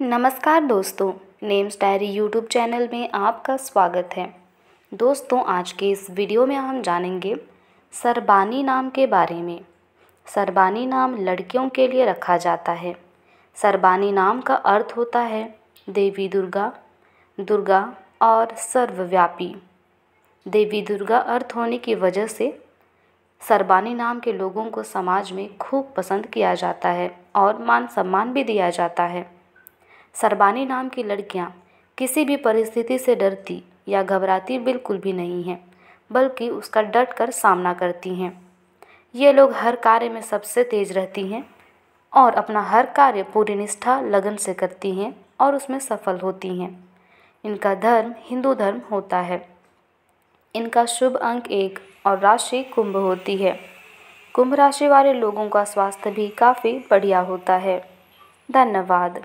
नमस्कार दोस्तों names diary YouTube channel में आपका स्वागत है दोस्तों आज के इस वीडियो में हम जानेंगे सरबानी नाम के बारे में सरबानी नाम लड़कियों के लिए रखा जाता है सरबानी नाम का अर्थ होता है देवी दुर्गा दुर्गा और सर्वव्यापी देवी दुर्गा अर्थ होने की वजह से सरबानी नाम के लोगों को समाज में खूब पसंद किया जाता है और मान सम्मान भी दिया जाता है सरबानी नाम की लड़कियाँ किसी भी परिस्थिति से डरती या घबराती बिल्कुल भी नहीं हैं बल्कि उसका डट कर सामना करती हैं ये लोग हर कार्य में सबसे तेज़ रहती हैं और अपना हर कार्य पूरी निष्ठा लगन से करती हैं और उसमें सफल होती हैं इनका धर्म हिंदू धर्म होता है इनका शुभ अंक एक और राशि कुंभ होती है कुंभ राशि वाले लोगों का स्वास्थ्य भी काफ़ी बढ़िया होता है धन्यवाद